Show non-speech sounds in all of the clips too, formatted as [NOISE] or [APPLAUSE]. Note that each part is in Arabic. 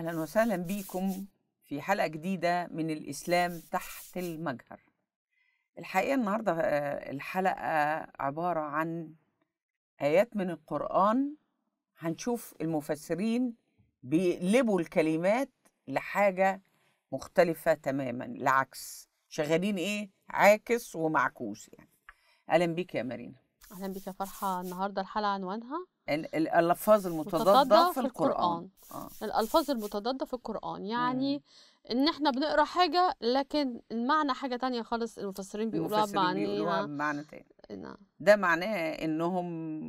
أهلا وسهلا بيكم في حلقة جديدة من الإسلام تحت المجهر الحقيقة النهاردة آه، الحلقة عبارة عن آيات من القرآن هنشوف المفسرين بيقلبوا الكلمات لحاجة مختلفة تماما العكس شغالين إيه عاكس ومعكوس يعني أهلا بيك يا مارينا اهلا بك يا فرحه النهارده الحلقه عنوانها الالفاظ المتضاده في القران, في القرآن. آه. الالفاظ المتضاده في القران يعني ان احنا بنقرا حاجه لكن المعنى حاجه تانية خالص المفسرين بيقولوها بمعنى إيه؟ بمعنى تاني نعم ده معناه انهم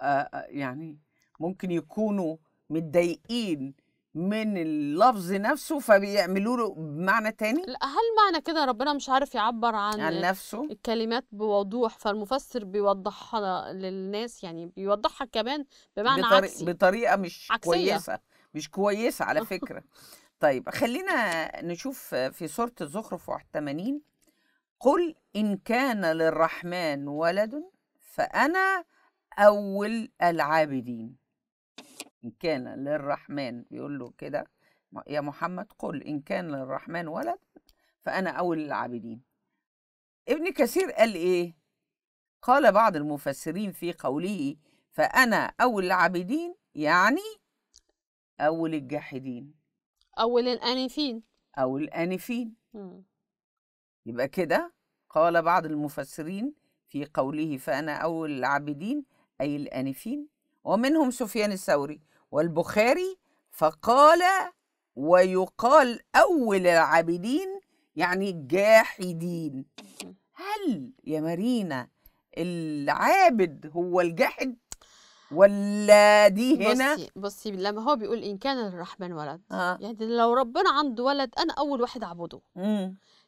آه،, آه يعني ممكن يكونوا متضايقين من اللفظ نفسه فبيعملوا له بمعنى تاني لا هل معنى كده ربنا مش عارف يعبر عن عن نفسه الكلمات بوضوح فالمفسر بيوضحها للناس يعني بيوضحها كمان بمعنى بطريق عكسي بطريقه مش عكسية. كويسه مش كويسه على [LAUGHS] فكره طيب خلينا نشوف في سوره الزخرف 81 قل ان كان للرحمن ولد فانا اول العابدين إن كان للرحمن بيقول له كده يا محمد قل إن كان للرحمن ولد فأنا أول العابدين ابن كثير قال إيه قال بعض المفسرين في قوله فأنا أول العابدين يعني أول الجاحدين أول الآنفين أو الآنفين م. يبقى كده قال بعض المفسرين في قوله فأنا أول العابدين أي الآنفين ومنهم سفيان الثوري والبخاري فقال ويقال أول العابدين يعني الجاحدين هل يا مارينا العابد هو الجاحد ولا دي هنا بصي بصي لما هو بيقول ان كان الرحمن ولد آه. يعني لو ربنا عنده ولد انا اول واحد اعبده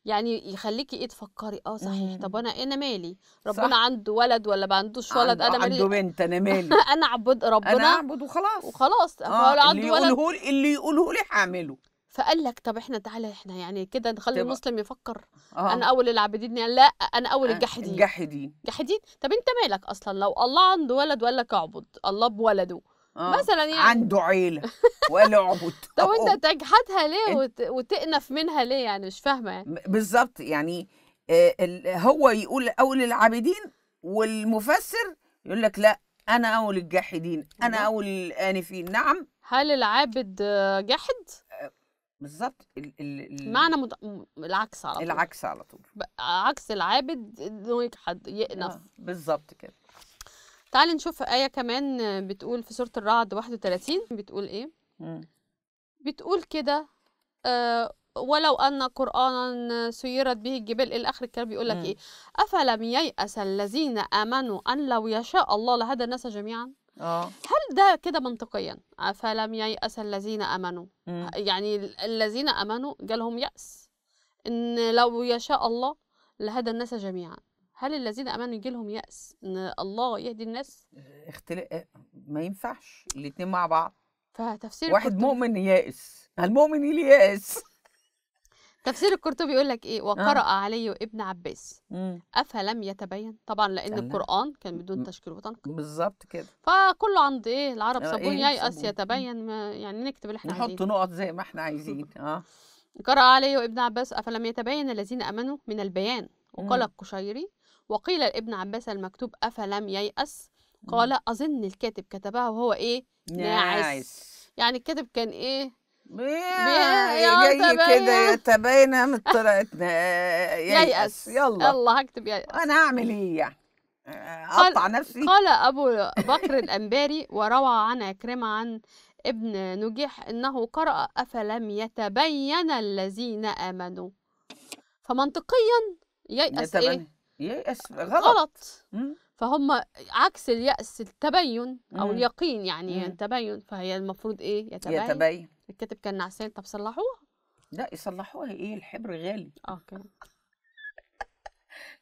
يعني يخليكي ايه تفكري اه صحيح طب إمم. انا إيه؟ انا مالي ربنا صح. عنده ولد ولا ما عندوش ولد عنده انا مالي عنده بنت انا مالي [LAUGHS] انا اعبد ربنا انا اعبد وخلاص وخلاص آه اللي عنده ولد اللي يقوله لي هعمله فقال لك طب احنا تعالى احنا يعني كده نخلي المسلم يفكر آه. انا اول العابدين يعني لا انا اول آه، الجاحدين الجاحدين جاحدين طب انت مالك اصلا لو الله عنده ولد ولا لك اعبد الله بولده آه. مثلا يعني عنده عيله ولا عبود [LAUGHS] طب وانت تجحدها ليه وت... وتقنف منها ليه يعني مش فاهمه يعني بالظبط يعني آه، هو يقول اول العابدين والمفسر يقول لك لا انا اول الجاحدين انا أيوه. اول الانفين نعم هل العابد جاحد آه، بالظبط معنى مد... العكس على طول العكس على طول عكس العابد انه يجحد يقنف آه بالظبط كده تعالي نشوف آية كمان بتقول في سورة الرعد 31 بتقول إيه؟ م. بتقول كده آه ولو أن قرآنا سيرت به الجبال إلى آخر الكلام بيقول لك إيه؟ أفلم ييأس الذين آمنوا أن لو يشاء الله لهدى الناس جميعا؟ أوه. هل ده كده منطقيا أفلم ييأس الذين امنوا م. يعني الذين امنوا جالهم يأس ان لو يشاء الله لهدى الناس جميعا هل الذين امنوا يجي لهم ياس ان الله يهدي الناس اختلاف آه، ما ينفعش الاثنين مع بعض فتفسير واحد الكرتوبي. مؤمن يائس المؤمن يائس تفسير القرطبي يقول لك ايه وقرأ آه. علي ابن عباس مم. افلم يتبين طبعا لان أنا. القران كان بدون تشكيل وتنقيح بالظبط كده فكله عند ايه العرب صابون آه، إيه ييأس يتبين ما يعني نكتب اللي احنا نحط نحط نقط زي ما احنا عايزين [LAUGHS] اه قرأ علي ابن عباس افلم يتبين الذين امنوا من البيان وقال القشيري وقيل لابن عباس المكتوب أفلم ييأس قال أظن الكاتب كتبها وهو إيه ناعس يعني الكاتب كان إيه جاي كده يتبين من [LAUGHS] طريقتنا ييأس يلا يلا هكتب ييأس انا أعمل ايه يعني اقطع نفسي قال ابو بكر الانباري وروى عن عكرمه عن ابن نجيح انه قرأ افلم يتبين الذين امنوا فمنطقيا ييأس ايه يأس غلط, غلط. فهم عكس اليأس التبين أو اليقين يعني مم. التبين فهي المفروض إيه يتبين يتبين الكاتب كان نعسان طب صلحوها لا يصلحوها إيه الحبر غالي أوكي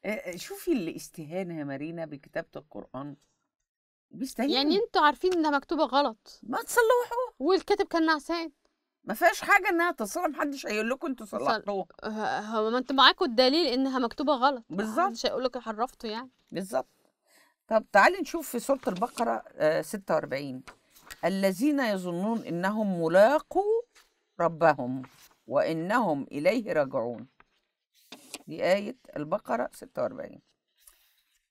آه، آه، شوفي الاستهانة يا مارينا بكتابة القرآن بيستهينوا يعني انتوا عارفين انها مكتوبه غلط ما تصلحوها والكاتب كان نعسان ما فيهاش حاجه انها تصلح محدش هيقول لكم انتوا صلحتوها هو ما انتوا معاكم الدليل انها مكتوبه غلط بالظبط مش هيقول لك حرفته يعني بالظبط طب تعالي نشوف في سوره البقره آه 46 الذين يظنون انهم ملاقوا ربهم وانهم اليه راجعون دي ايه البقره 46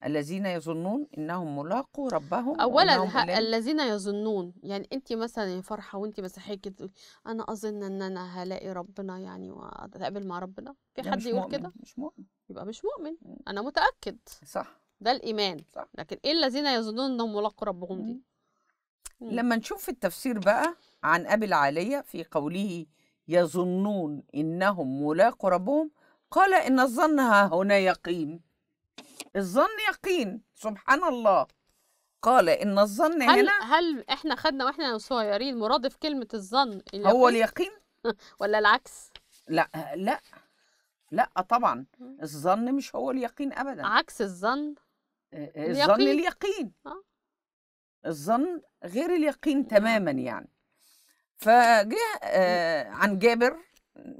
الذين يظنون انهم ملاقوا ربهم اولا الذين يظنون يعني انت مثلا يا فرحه وانت مسيحيه كده انا اظن ان انا هلاقي ربنا يعني واتقابل مع ربنا في حد يقول كده مش مؤمن يبقى مش مؤمن انا متاكد صح ده الايمان صح. لكن ايه الذين يظنون انهم ملاقوا ربهم دي لما نشوف التفسير بقى عن ابي العاليه في قوله يظنون انهم ملاقوا ربهم قال ان الظن ها هنا يقين الظن يقين سبحان الله قال ان الظن هل هنا هل احنا خدنا واحنا صغيرين مرادف كلمه الظن هو اليقين [LAUGHS] ولا العكس لا لا لا طبعا الظن مش هو اليقين ابدا عكس الظن آه، آه، الظن اليقين آه. الظن غير اليقين نعم. تماما يعني فجاء عن جابر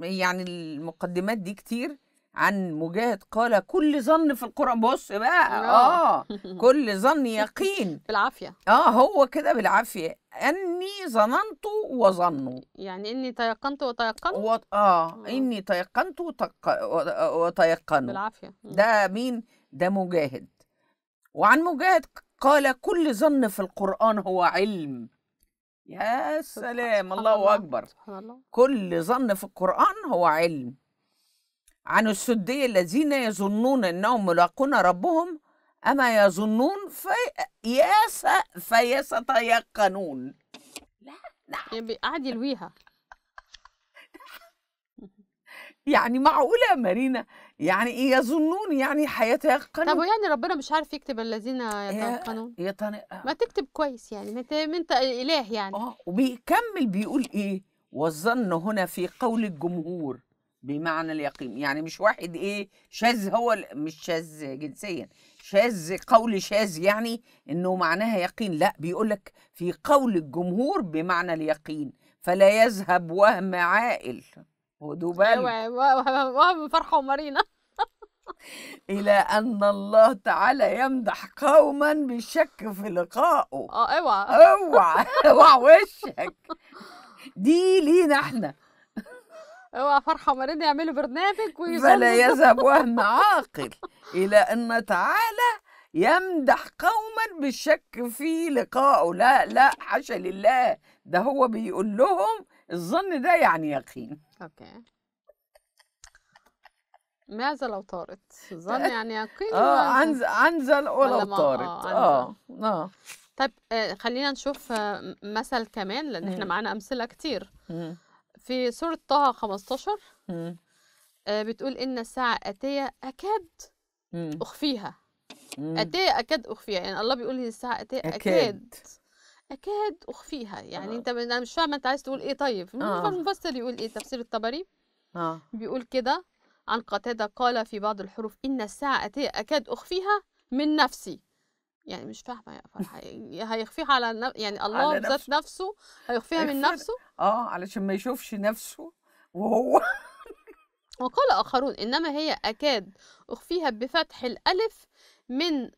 يعني المقدمات دي كتير عن مجاهد قال كل ظن في القرآن بص بقى اه [LAUGHS] كل ظن يقين بالعافية اه هو كده بالعافية أني ظننت وظنوا يعني إني تيقنت وتيقنت و... آه. آه إني تيقنت وتق... وتيقنوا بالعافية ده مين؟ ده مجاهد وعن مجاهد قال كل ظن في القرآن هو علم يا سلام الله, الله أكبر سبحان الله. كل ظن في القرآن هو علم عن السدي الذين يظنون انهم ملاقون ربهم اما يظنون في فيستيقنون فيتيقنون لا نعم يعني قاعد يلويها يعني معقولة يا مارينا يعني ايه يظنون يعني حيتيقنون طب يعني ربنا مش عارف يكتب الذين يتيقنون يتن... آه. ما تكتب كويس يعني انت انت اله يعني اه وبيكمل بيقول ايه والظن هنا في قول الجمهور بمعنى اليقين يعني مش واحد ايه شاذ هو مش شاذ جنسيا شاذ قول شاذ يعني انه معناها يقين لا بيقول لك في قول الجمهور بمعنى اليقين فلا يذهب وهم عائل خدوا أيوة، أيوة، وهم فرحه ومارينا [LAUGHS] الى ان الله تعالى يمدح قوما بالشك في لقائه اه اوعى أيوة. اوعى اوعى وشك دي لينا احنا اوعى فرحه مريض يعملوا برنامج فلا يذهب [LAUGHS] وهم عاقل الى ان تعالى يمدح قوما بالشك في لقائه لا لا حاشا لله ده هو بيقول لهم الظن ده يعني يقين اوكي ماذا لو طارت ظن آه، يعني يقين اه عنز... عنزل ولو طارت اه اه, آه. طب آه، خلينا نشوف مثل كمان لان احنا معانا امثله كتير مم. في سورة طه 15 مم. آه، بتقول إن الساعة آتية أكاد مم. أخفيها مم. آتية أكاد أخفيها يعني الله بيقول إن الساعة آتية أكاد, أكاد. اكاد اخفيها يعني آه. انت انا مش فاهمه انت عايز تقول ايه طيب آه. المفسر يقول ايه تفسير الطبري آه. بيقول كده عن قتاده قال في بعض الحروف ان الساعه آتية اكاد اخفيها من نفسي يعني مش فاهمه يا فرحه يعني هيخفيها على نف... يعني الله ذات نفسه. نفسه هيخفيها من نفسه اه علشان ما يشوفش نفسه وهو [LAUGHS] وقال اخرون انما هي اكاد اخفيها بفتح الالف من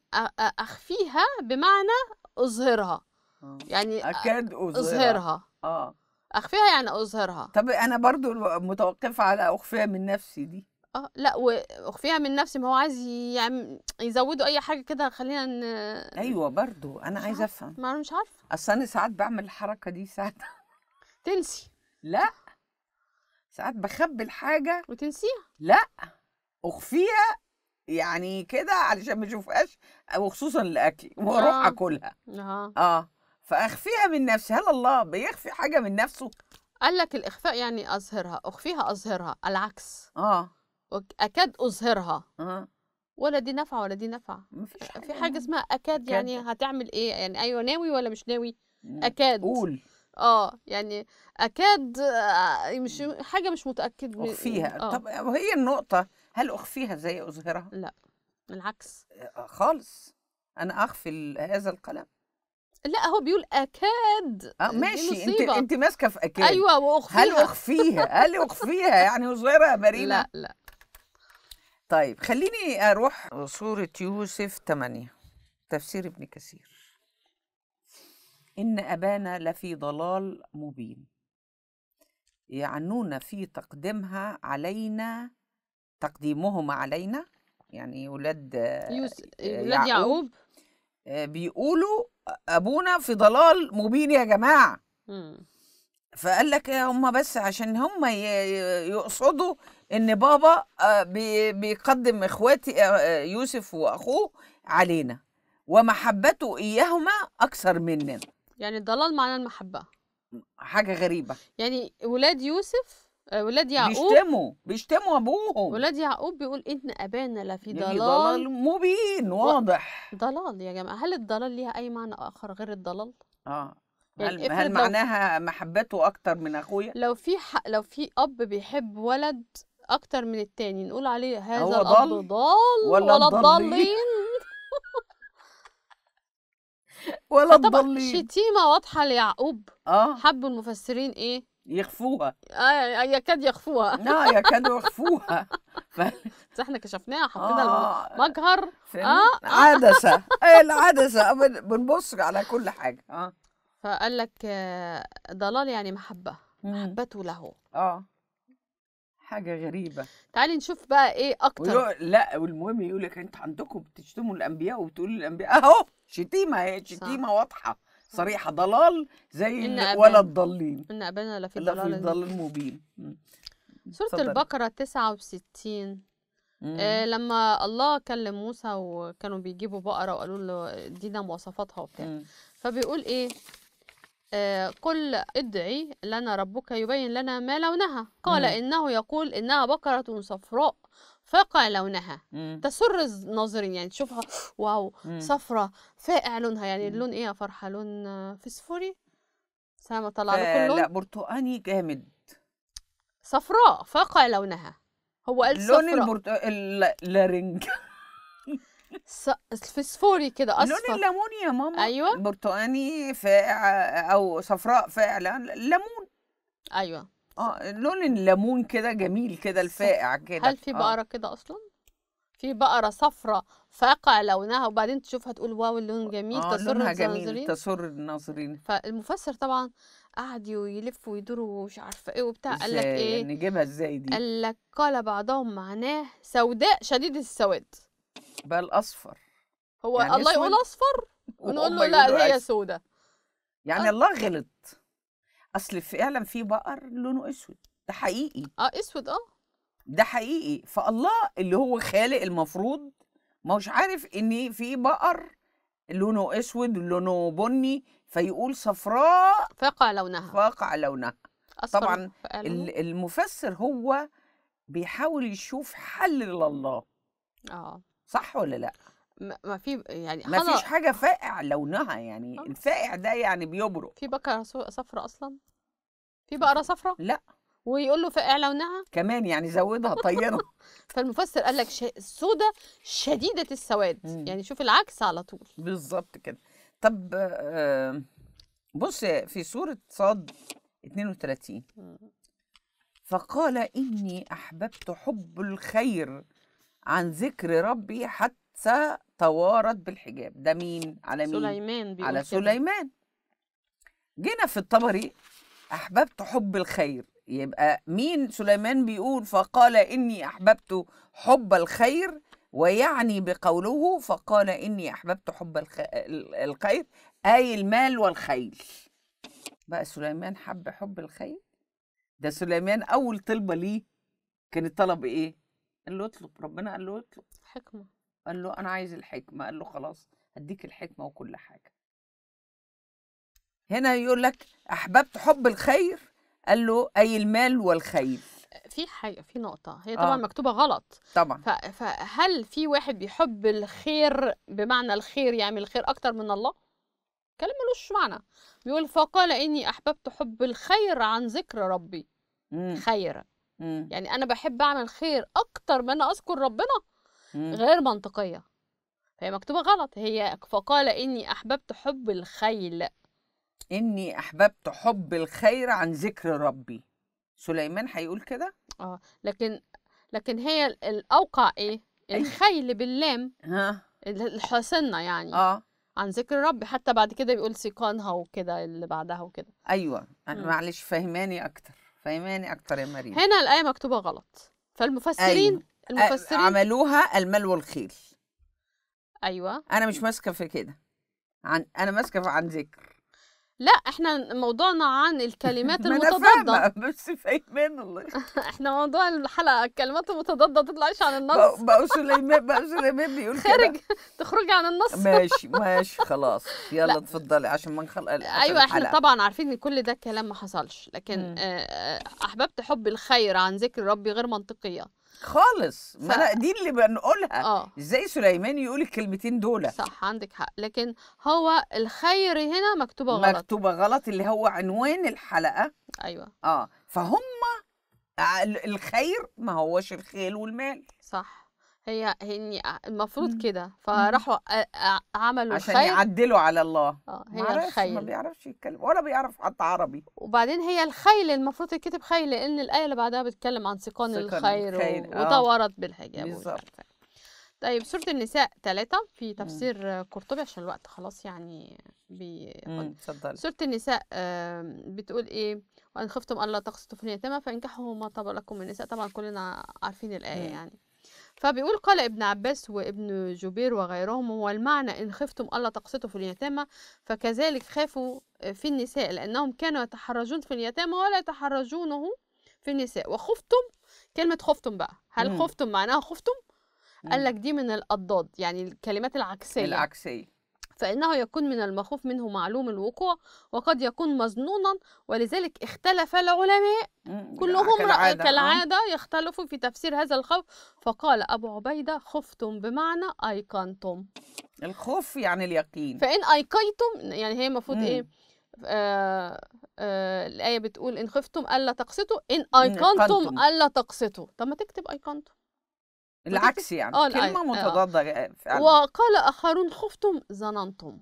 اخفيها بمعنى اظهرها آه، يعني اكاد اظهرها, أظهرها. اه اخفيها يعني اظهرها طب انا برضو متوقفه على اخفيها من نفسي دي اه لا واخفيها من نفسي ما هو عايز يعني يزودوا اي حاجه كده خلينا ن... ايوه برضو انا عايزه افهم ما انا مش عارفه اصل انا ساعات بعمل الحركه دي ساعات [LAUGHS] تنسي لا ساعات بخبي الحاجه وتنسيها لا اخفيها يعني كده علشان ما اشوفهاش وخصوصا الاكل واروح آه. اكلها اه اه فاخفيها من نفسي هل الله بيخفي حاجه من نفسه قال لك الاخفاء يعني اظهرها اخفيها اظهرها العكس اه اكاد اظهرها أه. ولا دي نفع ولا دي نفع حاجة في يعني حاجه اسمها اكاد يعني هتعمل ايه يعني ايوه ناوي ولا مش ناوي اكاد قول اه يعني اكاد آه، مش حاجه مش متاكد من اخفيها آه. طب وهي النقطه هل اخفيها زي اظهرها لا العكس آه، آه، خالص انا اخفي هذا القلم لا هو بيقول اكاد آه ماشي انت انت ماسكه في اكاد ايوه واخفيها هل اخفيها هل اخفيها يعني اظهرها برينه لا لا طيب خليني أروح سورة يوسف 8 تفسير ابن كثير إن أبانا لفي ضلال مبين يعنون في تقديمها علينا تقديمهم علينا يعني ولاد يوسف آه، ولاد يعقوب آه، بيقولوا أبونا في ضلال مبين يا جماعة م. فقال لك هم بس عشان هم يقصدوا ان بابا آه، بيقدم اخواتي آه، آه، يوسف واخوه علينا ومحبته اياهما اكثر مننا يعني الضلال معناه المحبه حاجه غريبه يعني ولاد يوسف ولاد يعقوب بيشتموا بيشتموا ابوهم ولاد يعقوب بيقول ان ابانا لفي ضلال ضلال مبين واضح و... ضلال يا جماعه هل الضلال ليها اي معنى اخر غير الضلال اه يعني هل, هل معناها لو... محبته اكتر من اخويا لو في ح... لو في اب بيحب ولد اكتر من التاني نقول عليه هذا هو الاب ضال ولا ولا الضالين [LAUGHS] ولا الضالين شتيمه واضحه ليعقوب اه حب المفسرين ايه يخفوها آه يكاد يخفوها [LAUGHS] لا يكادوا يخفوها ف... [LAUGHS] بس احنا كشفناها حطينا آه المجهر اه عدسه العدسه إيه، بنبص على كل حاجه اه فقال لك آه، ضلال يعني محبه محبته له اه حاجه غريبه تعالي نشوف بقى ايه اكتر لا والمهم يقول لك انت عندكم بتشتموا الانبياء وبتقولوا الانبياء اهو شتيمه هي شتيمه واضحه صريحه ضلال زي إن ولا الضالين ان ابانا في ضلال لفي ضلال مبين سوره البقره 69 آه لما الله كلم موسى وكانوا بيجيبوا بقره وقالوا له ادينا مواصفاتها وبتاع فبيقول ايه آه، قل ادعي لنا ربك يبين لنا ما لونها قال إنه يقول إنها بقرة صفراء فاقع لونها مم. تسر الناظرين يعني تشوفها واو صفراء فاقع لونها يعني اللون ايه يا فرحه لون فسفوري سامه طلع له كل لون لا برتقاني جامد صفراء فاقع لونها هو قال لون البرت... اللارنج [LAUGHS] فسفوري كده اصفر لون الليمون يا ماما ايوه برتقاني فاقع او صفراء فاقع ليمون ايوه اه لون الليمون كده جميل كده الفاقع كده هل في آه. بقره آه. كده اصلا في بقره صفراء فاقع لونها وبعدين تشوفها تقول واو اللون آه، جميل آه تسر الناظرين تسر الناظرين فالمفسر طبعا قعد يلف ويدور ومش عارفه ايه وبتاع قال لك ايه نجيبها يعني ازاي دي قال لك قال بعضهم معناه سوداء شديد السواد بل اصفر هو يعني الله يقول اصفر ونقول له لا هي سودة يعني أه. الله غلط اصل فعلا في بقر لونه اسود ده حقيقي اه اسود اه ده حقيقي فالله اللي هو خالق المفروض ما هوش عارف ان في بقر لونه اسود لونه بني فيقول صفراء فاقع لونها فاقع لونها طبعا المفسر هو بيحاول يشوف حل لله اه صح ولا لا ما في يعني ما فيش حاجه فاقع لونها يعني أوه. الفاقع ده يعني بيبرق في بقره صفراء اصلا في بقره صفراء لا ويقول له فاقع لونها كمان يعني زودها طيرها [LAUGHS] فالمفسر قال لك السودة شديده السواد مم. يعني شوف العكس على طول بالظبط كده طب بص في سوره صاد 32 مم. فقال اني احببت حب الخير عن ذكر ربي حتى توارت بالحجاب ده مين على مين سليمان بيقول على سليمان جينا في الطبري احببت حب الخير يبقى مين سليمان بيقول فقال اني احببت حب الخير ويعني بقوله فقال اني احببت حب الخير اي المال والخيل بقى سليمان حب حب الخير ده سليمان اول طلبه ليه كانت طلب ايه قال له اطلب ربنا قال له اطلب حكمة قال له أنا عايز الحكمة قال له خلاص هديك الحكمة وكل حاجة هنا يقول لك أحببت حب الخير قال له أي المال والخير في حاجة في نقطة هي طبعا آه. مكتوبة غلط طبعا فهل في واحد بيحب الخير بمعنى الخير يعمل يعني الخير أكتر من الله؟ كلام ملوش معنى بيقول فقال إني أحببت حب الخير عن ذكر ربي مم. خير يعني انا بحب اعمل خير اكتر ما انا اذكر ربنا مم. غير منطقيه فهي مكتوبه غلط هي فقال اني احببت حب الخيل اني احببت حب الخير عن ذكر ربي سليمان هيقول كده اه لكن لكن هي الاوقع ايه أيوة. الخيل باللام ها الحسنه يعني اه عن ذكر ربي حتى بعد كده بيقول سيقانها وكده اللي بعدها وكده ايوه انا معلش فهماني اكتر فهماني أكتر يا مريم هنا الآية مكتوبة غلط فالمفسرين أيوة. المفسرين عملوها المال والخيل أيوة أنا مش ماسكة في كده عن أنا ماسكة عن ذكر لا احنا موضوعنا عن الكلمات [LAUGHS] المتضادة بس فايمان الله [LAUGHS] احنا موضوع الحلقة الكلمات المتضادة تطلعش عن النص بقى سليمان بقى سليمان بيقول خارج تخرجي عن النص ماشي ماشي [LAUGHS] خلاص يلا اتفضلي عشان ما نخلق ايوه احنا طبعا عارفين ان كل ده كلام ما حصلش لكن آه، آه، احببت حب الخير عن ذكر ربي غير منطقية خالص ف... ما دي اللي بنقولها آه. ازاي سليمان يقول الكلمتين دول صح عندك حق لكن هو الخير هنا مكتوبه غلط مكتوبه غلط اللي هو عنوان الحلقه ايوه اه فهم آه، الخير ما هوش الخيل والمال صح هي هني المفروض إمم. كده إمم. فراحوا عملوا عشان الخير يعدلوا على الله اه هي الخيل ما بيعرفش يتكلم ولا بيعرف حتى عربي وبعدين هي الخيل المفروض تتكتب خيل لان الايه اللي بعدها بتتكلم عن سقان, سقان الخير, الخير. و... وده آه. ورد بالحجاب بالظبط طيب سورة النساء ثلاثة في إمم. تفسير قرطبي عشان الوقت خلاص يعني بياخد سورة النساء آه، بتقول ايه وان خفتم الا تقسطوا في اليتامى فانكحوا ما طاب لكم من النساء طبعا كلنا عارفين الايه مم. يعني فبيقول قال ابن عباس وابن جبير وغيرهم هو المعنى إن خفتم ألا تقسطوا في اليتامى فكذلك خافوا في النساء لأنهم كانوا يتحرجون في اليتامى ولا يتحرجونه في النساء وخفتم كلمة خفتم بقى هل خفتم معناها خفتم؟ قال لك دي من الأضداد يعني الكلمات العكسية العكسية فإنه يكون من المخوف منه معلوم الوقوع وقد يكون مظنونا ولذلك اختلف العلماء كلهم كالعادة, آه. كالعادة يختلفوا في تفسير هذا الخوف فقال أبو عبيدة خفتم بمعنى أيقنتم الخوف يعني اليقين فإن أيقيتم يعني هي المفروض إيه آه، آه، الآية بتقول إن خفتم ألا تقسطوا إن أيقنتم ألا تقسطوا طب ما تكتب أيقنتم العكس [LAUGHS] يعني آه كلمة آه. متضادة آه. فعلا وقال آخرون خفتم ظننتم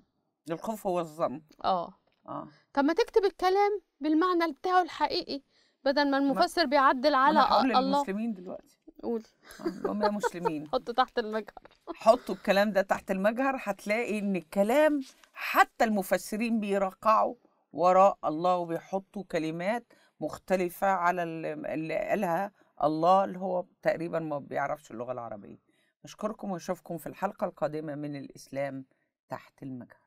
الخوف هو الظن اه اه طب ما تكتب الكلام بالمعنى بتاعه الحقيقي بدل ما المفسر بيعدل على أنا الله المسلمين دلوقتي قول آه، هم مسلمين [LAUGHS] حطوا تحت المجهر حطوا الكلام ده تحت المجهر هتلاقي ان الكلام حتى المفسرين بيرقعوا وراء الله وبيحطوا كلمات مختلفة على اللي قالها الله اللي هو تقريبا ما بيعرفش اللغة العربية أشكركم وأشوفكم في الحلقة القادمة من الإسلام تحت المجهر